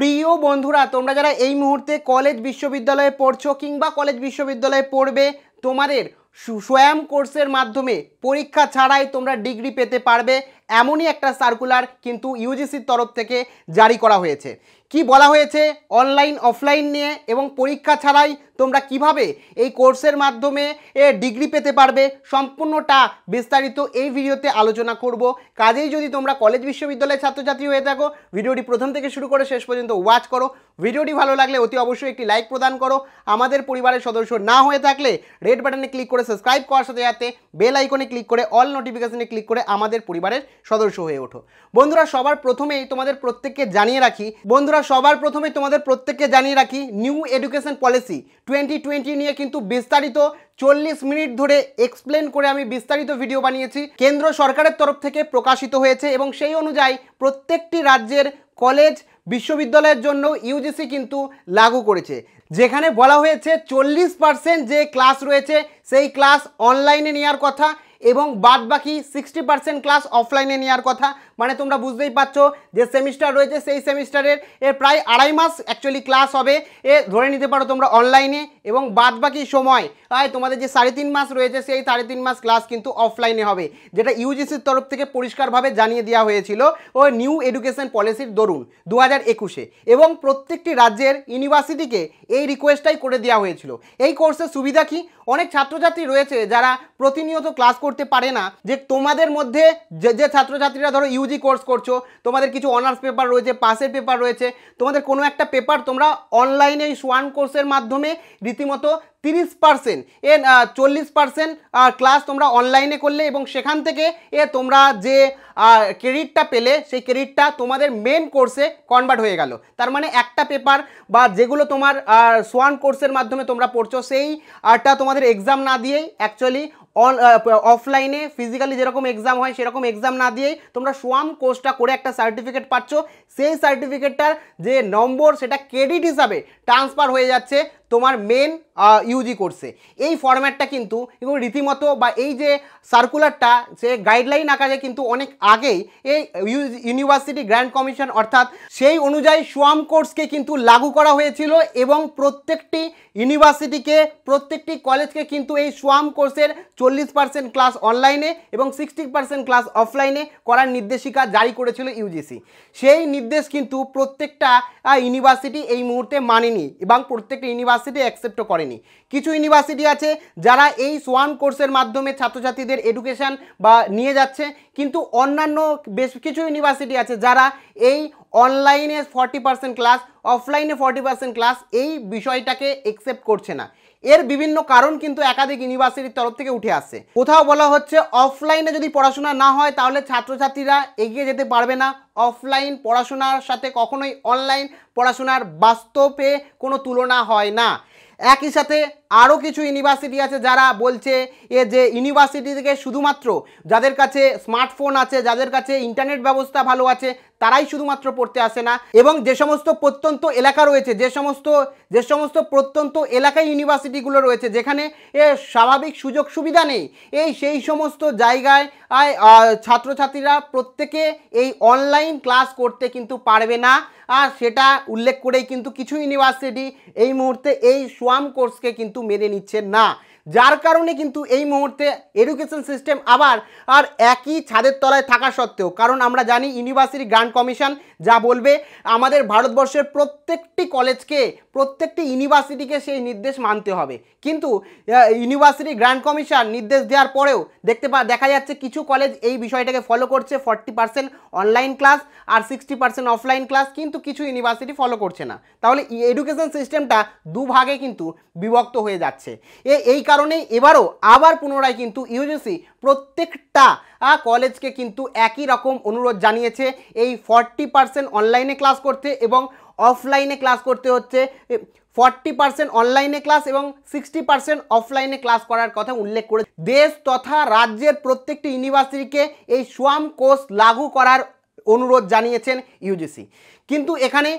প্রিয় বন্ধুরা তোমরা যারা এই মুহূর্তে কলেজ বিশ্ববিদ্যালয়ে পড়ছো কিংবা কলেজ বিশ্ববিদ্যালয়ে পড়বে তোমাদের স্বয়ং কোর্সের মাধ্যমে পরীক্ষা ছাড়াই তোমরা ডিগ্রি পেতে পারবে এমনই একটা সার্কুলার কিন্তু ইউজিসির তরফ থেকে জারি করা হয়েছে কি বলা হয়েছে অনলাইন অফলাইন নিয়ে এবং পরীক্ষা ছাড়াই তোমরা কিভাবে এই কোর্সের মাধ্যমে এ ডিগ্রি পেতে পারবে সম্পূর্ণটা বিস্তারিত এই ভিডিওতে আলোচনা করব কাজেই যদি তোমরা কলেজ বিশ্ববিদ্যালয়ের ছাত্রছাত্রী হয়ে থাকো ভিডিওটি প্রথম থেকে শুরু করে শেষ পর্যন্ত ওয়াচ করো ভিডিওটি ভালো লাগলে অতি অবশ্যই একটি লাইক প্রদান করো আমাদের পরিবারের সদস্য না হয়ে থাকলে রেড বাটনে ক্লিক করে সাবস্ক্রাইব করার সাথে সাথে বেল আইকনে ক্লিক করে অল নোটিফিকেশনে ক্লিক করে আমাদের পরিবারের সদস্য হয়ে ওঠো বন্ধুরা সবার প্রথমেই তোমাদের প্রত্যেককে জানিয়ে রাখি বন্ধুরা বন্ধুরা সবার প্রথমে তোমাদের প্রত্যেককে জানিয়ে রাখি new education policy twenty twenty নিয়ে কিন্তু বিস্তারিত চল্লিশ মিনিট ধরে এক্সপ্লেন করে আমি বিস্তারিত ভিডিও বানিয়েছি কেন্দ্র সরকারের তরফ থেকে প্রকাশিত হয়েছে এবং সেই অনুযায়ী প্রত্যেকটি রাজ্যের কলেজ বিশ্ববিদ্যালয়ের জন্য ইউজিসি কিন্তু লাগু করেছে যেখানে বলা হয়েছে চল্লিশ পার্সেন্ট যে ক্লাস রয়েছে সেই ক্লাস অনলাইনে নেওয়ার কথা এবং বাদ বাকি সিক্সটি পার্সেন্ট ক্লাস অফলাইনে নেওয়ার কথা মানে তোমরা বুঝতেই পারছো যে সেমিস্টার রয়েছে সেই সেমিস্টারের এর প্রায় আড়াই মাস অ্যাকচুয়ালি ক্লাস হবে এ ধরে নিতে পারো তোমরা অনলাইনে এবং বাদ বাকি সময় আয় তোমাদের যে সাড়ে তিন মাস রয়েছে সেই সাড়ে তিন মাস ক্লাস কিন্তু অফলাইনে হবে যেটা ইউজিসির তরফ থেকে পরিষ্কারভাবে জানিয়ে দেওয়া হয়েছিল ও নিউ এডুকেশন পলিসির দরুন দু হাজার একুশে এবং প্রত্যেকটি রাজ্যের ইউনিভার্সিটিকে এই রিকোয়েস্টটাই করে দেওয়া হয়েছিল এই কোর্সের সুবিধা কি অনেক ছাত্রছাত্রী রয়েছে যারা প্রতিনিয়ত ক্লাস করতে পারে না যে তোমাদের মধ্যে যে যে ছাত্রছাত্রীরা ধরো ইউজি কোর্স করছো তোমাদের কিছু অনার্স পেপার রয়েছে পাসের পেপার রয়েছে তোমাদের কোনো একটা পেপার তোমরা অনলাইনে এই সোয়ান কোর্সের মাধ্যমে রীতিমতো তিরিশ পার্সেন্ট এ চল্লিশ পার্সেন্ট ক্লাস তোমরা অনলাইনে করলে এবং সেখান থেকে এ তোমরা যে ক্রেডিটটা পেলে সেই ক্রেডিটটা তোমাদের মেন কোর্সে কনভার্ট হয়ে গেল তার মানে একটা পেপার বা যেগুলো তোমার সোয়ান কোর্সের মাধ্যমে তোমরা পড়ছো সেইটা তোমাদের এক্সাম না দিয়েই অ্যাকচুয়ালি অন অফলাইনে ফিজিক্যালি যেরকম এক্সাম হয় সেরকম এক্সাম না দিয়েই তোমরা সোয়াম কোর্সটা করে একটা সার্টিফিকেট পাচ্ছ সেই সার্টিফিকেটটার যে নম্বর সেটা ক্রেডিট হিসাবে ট্রান্সফার হয়ে যাচ্ছে তোমার মেন ইউজি কোর্সে এই ফরম্যাটটা কিন্তু এবং রীতিমতো বা এই যে সার্কুলারটা সে গাইডলাইন আকারে কিন্তু অনেক আগেই এই ইউনিভার্সিটি গ্র্যান্ড কমিশন অর্থাৎ সেই অনুযায়ী সোয়াম কোর্সকে কিন্তু লাগু করা হয়েছিল এবং প্রত্যেকটি ইউনিভার্সিটিকে প্রত্যেকটি কলেজকে কিন্তু এই সোয়াম কোর্সের চল্লিশ পার্সেন্ট ক্লাস অনলাইনে এবং সিক্সটি পার্সেন্ট ক্লাস অফলাইনে করার নির্দেশিকা জারি করেছিল ইউজিসি সেই নির্দেশ কিন্তু প্রত্যেকটা ইউনিভার্সিটি এই মুহূর্তে মানেনি এবং প্রত্যেকটা ইউনিভার্সিটি ইউনিভার্সিটি অ্যাকসেপ্টও করেনি কিছু ইউনিভার্সিটি আছে যারা এই সোয়ান কোর্সের মাধ্যমে ছাত্রছাত্রীদের এডুকেশান বা নিয়ে যাচ্ছে কিন্তু অন্যান্য বেশ কিছু ইউনিভার্সিটি আছে যারা এই অনলাইনে ফর্টি পার্সেন্ট ক্লাস অফলাইনে ফর্টি পার্সেন্ট ক্লাস এই বিষয়টাকে একসেপ্ট করছে না এর বিভিন্ন কারণ কিন্তু একাধিক ইউনিভার্সিটির তরফ থেকে উঠে আসছে কোথাও বলা হচ্ছে অফলাইনে যদি পড়াশোনা না হয় তাহলে ছাত্রছাত্রীরা এগিয়ে যেতে পারবে না অফলাইন পড়াশোনার সাথে কখনোই অনলাইন পড়াশোনার বাস্তবে কোনো তুলনা হয় না একই সাথে আরও কিছু ইউনিভার্সিটি আছে যারা বলছে এ যে ইউনিভার্সিটি থেকে শুধুমাত্র যাদের কাছে স্মার্টফোন আছে যাদের কাছে ইন্টারনেট ব্যবস্থা ভালো আছে তারাই শুধুমাত্র পড়তে আসে না এবং যে সমস্ত প্রত্যন্ত এলাকা রয়েছে যে সমস্ত যে সমস্ত প্রত্যন্ত এলাকায় ইউনিভার্সিটিগুলো রয়েছে যেখানে এ স্বাভাবিক সুযোগ সুবিধা নেই এই সেই সমস্ত জায়গায় আয় ছাত্রছাত্রীরা প্রত্যেকে এই অনলাইন ক্লাস করতে কিন্তু পারবে না আর সেটা উল্লেখ করেই কিন্তু কিছু ইউনিভার্সিটি এই মুহূর্তে এই সোয়াম কোর্সকে কিন্তু কিন্তু মেনে নিচ্ছে না যার কারণে কিন্তু এই মুহূর্তে এডুকেশন সিস্টেম আবার আর একই ছাদের তলায় থাকা সত্ত্বেও কারণ আমরা জানি ইউনিভার্সিটি গ্রান্ট কমিশন যা বলবে আমাদের ভারতবর্ষের প্রত্যেকটি কলেজকে প্রত্যেকটি ইউনিভার্সিটিকে সেই নির্দেশ মানতে হবে কিন্তু ইউনিভার্সিটি গ্রান্ট কমিশন নির্দেশ দেওয়ার পরেও দেখতে পা দেখা যাচ্ছে কিছু কলেজ এই বিষয়টাকে ফলো করছে ফর্টি পার্সেন্ট অনলাইন ক্লাস আর সিক্সটি পার্সেন্ট অফলাইন ক্লাস কিন্তু কিছু ইউনিভার্সিটি ফলো করছে না তাহলে এডুকেশন সিস্টেমটা দুভাগে কিন্তু বিভক্ত হয়ে যাচ্ছে এই কারণে কারণে এবারও আবার পুনরায় কিন্তু ইউজিসি প্রত্যেকটা কলেজকে কিন্তু একই রকম অনুরোধ জানিয়েছে এই ফর্টি পার্সেন্ট অনলাইনে ক্লাস করতে এবং অফলাইনে ক্লাস করতে হচ্ছে ফর্টি পার্সেন্ট অনলাইনে ক্লাস এবং সিক্সটি পার্সেন্ট অফলাইনে ক্লাস করার কথা উল্লেখ করে দেশ তথা রাজ্যের প্রত্যেকটি ইউনিভার্সিটিকে এই সোয়াম কোর্স লাগু করার অনুরোধ জানিয়েছেন ইউজিসি কিন্তু এখানে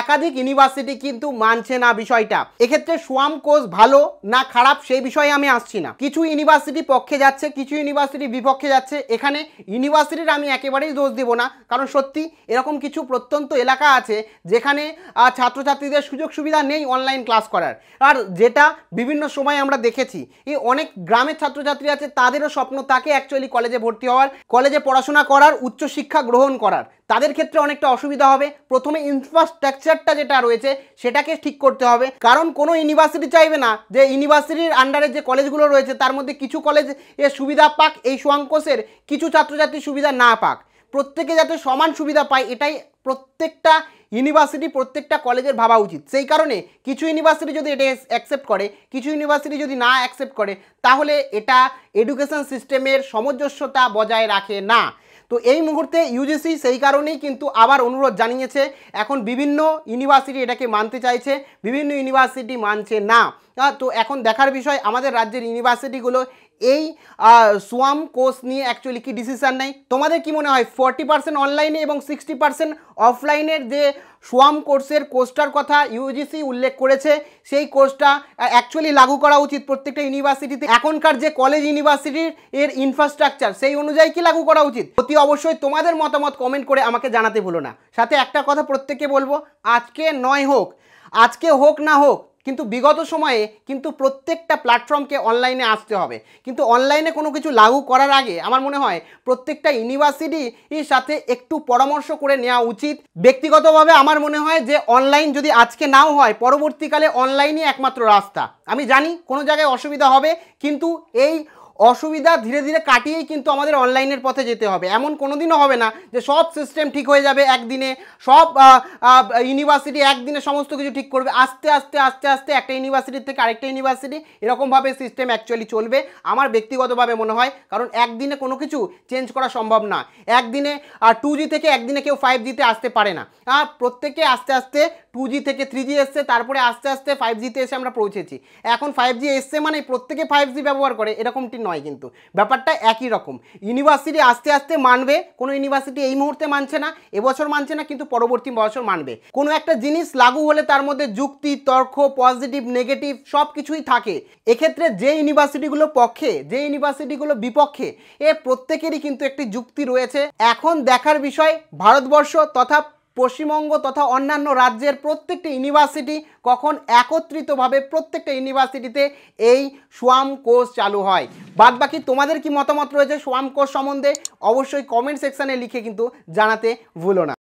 একাধিক ইউনিভার্সিটি কিন্তু মানছে না বিষয়টা এক্ষেত্রে সোয়াম কোর্স ভালো না খারাপ সেই বিষয়ে আমি আসছি না কিছু ইউনিভার্সিটি পক্ষে যাচ্ছে কিছু ইউনিভার্সিটি বিপক্ষে যাচ্ছে এখানে ইউনিভার্সিটির আমি একেবারেই দোষ দেব না কারণ সত্যি এরকম কিছু প্রত্যন্ত এলাকা আছে যেখানে ছাত্রছাত্রীদের সুযোগ সুবিধা নেই অনলাইন ক্লাস করার আর যেটা বিভিন্ন সময় আমরা দেখেছি এই অনেক গ্রামের ছাত্রছাত্রী আছে তাদেরও স্বপ্ন তাকে অ্যাকচুয়ালি কলেজে ভর্তি হওয়ার কলেজে পড়াশোনা করার উচ্চশিক্ষা গ্রহণ করার তাদের ক্ষেত্রে অনেকটা অসুবিধা হবে প্রথমে ইনফ্রাস্ট্রাকচারটা যেটা রয়েছে সেটাকে ঠিক করতে হবে কারণ কোনো ইউনিভার্সিটি চাইবে না যে ইউনিভার্সিটির আন্ডারে যে কলেজগুলো রয়েছে তার মধ্যে কিছু কলেজ এ সুবিধা পাক এই সুয়াঙ্কোষের কিছু ছাত্রছাত্রী সুবিধা না পাক প্রত্যেকে যাতে সমান সুবিধা পায় এটাই প্রত্যেকটা ইউনিভার্সিটি প্রত্যেকটা কলেজের ভাবা উচিত সেই কারণে কিছু ইউনিভার্সিটি যদি এটা অ্যাকসেপ্ট করে কিছু ইউনিভার্সিটি যদি না অ্যাকসেপ্ট করে তাহলে এটা এডুকেশন সিস্টেমের সামঞ্জস্যতা বজায় রাখে না তো এই মুহূর্তে ইউজিসি সেই কারণেই কিন্তু আবার অনুরোধ জানিয়েছে এখন বিভিন্ন ইউনিভার্সিটি এটাকে মানতে চাইছে বিভিন্ন ইউনিভার্সিটি মানছে না হ্যাঁ, তো এখন দেখার বিষয় আমাদের রাজ্যের ইউনিভার্সিটিগুলো এই সোয়াম কোর্স নিয়ে অ্যাকচুয়ালি কি ডিসিশান নেয় তোমাদের কি মনে হয় ফর্টি পার্সেন্ট অনলাইনে এবং সিক্সটি পার্সেন্ট অফলাইনের যে সোয়াম কোর্সের কোর্সটার কথা ইউজিসি উল্লেখ করেছে সেই কোর্সটা অ্যাকচুয়ালি লাগু করা উচিত প্রত্যেকটা ইউনিভার্সিটিতে এখনকার যে কলেজ ইউনিভার্সিটির এর ইনফ্রাস্ট্রাকচার সেই অনুযায়ী কি লাগু করা উচিত অতি অবশ্যই তোমাদের মতামত কমেন্ট করে আমাকে জানাতে ভুলো না সাথে একটা কথা প্রত্যেকে বলবো আজকে নয় হোক আজকে হোক না হোক কিন্তু বিগত সময়ে কিন্তু প্রত্যেকটা প্ল্যাটফর্মকে অনলাইনে আসতে হবে কিন্তু অনলাইনে কোনো কিছু লাগু করার আগে আমার মনে হয় প্রত্যেকটা ইউনিভার্সিটির সাথে একটু পরামর্শ করে নেওয়া উচিত ব্যক্তিগতভাবে আমার মনে হয় যে অনলাইন যদি আজকে নাও হয় পরবর্তীকালে অনলাইনই একমাত্র রাস্তা আমি জানি কোনো জায়গায় অসুবিধা হবে কিন্তু এই অসুবিধা ধীরে ধীরে কাটিয়েই কিন্তু আমাদের অনলাইনের পথে যেতে হবে এমন কোনো দিনও হবে না যে সব সিস্টেম ঠিক হয়ে যাবে একদিনে সব ইউনিভার্সিটি একদিনে সমস্ত কিছু ঠিক করবে আস্তে আস্তে আস্তে আস্তে একটা ইউনিভার্সিটির থেকে আরেকটা ইউনিভার্সিটি এরকমভাবে সিস্টেম অ্যাকচুয়ালি চলবে আমার ব্যক্তিগতভাবে মনে হয় কারণ একদিনে কোনো কিছু চেঞ্জ করা সম্ভব না একদিনে টু জি থেকে একদিনে কেউ ফাইভ জিতে আসতে পারে না আর প্রত্যেকে আস্তে আস্তে টু জি থেকে থ্রি জি এসছে তারপরে আস্তে আস্তে ফাইভ জিতে এসে আমরা পৌঁছেছি এখন ফাইভ জি এসছে মানে প্রত্যেকে ফাইভ জি ব্যবহার করে এরকমটি নয় কিন্তু ব্যাপারটা একই রকম ইউনিভার্সিটি আস্তে আস্তে মানবে কোনো ইউনিভার্সিটি এই মুহূর্তে মানছে না এবছর মানছে না কিন্তু পরবর্তী বছর মানবে কোনো একটা জিনিস লাগু হলে তার মধ্যে যুক্তি তর্ক পজিটিভ নেগেটিভ সব কিছুই থাকে এক্ষেত্রে যে ইউনিভার্সিটিগুলো পক্ষে যে ইউনিভার্সিটিগুলো বিপক্ষে এ প্রত্যেকেরই কিন্তু একটি যুক্তি রয়েছে এখন দেখার বিষয় ভারতবর্ষ তথা পশ্চিমবঙ্গ তথা অন্যান্য রাজ্যের প্রত্যেকটি ইউনিভার্সিটি কখন একত্রিতভাবে প্রত্যেকটা ইউনিভার্সিটিতে এই সোয়াম কোর্স চালু হয় বাদ বাকি তোমাদের কি মতামত রয়েছে সোয়াম কোর্স সম্বন্ধে অবশ্যই কমেন্ট সেকশানে লিখে কিন্তু জানাতে ভুলো না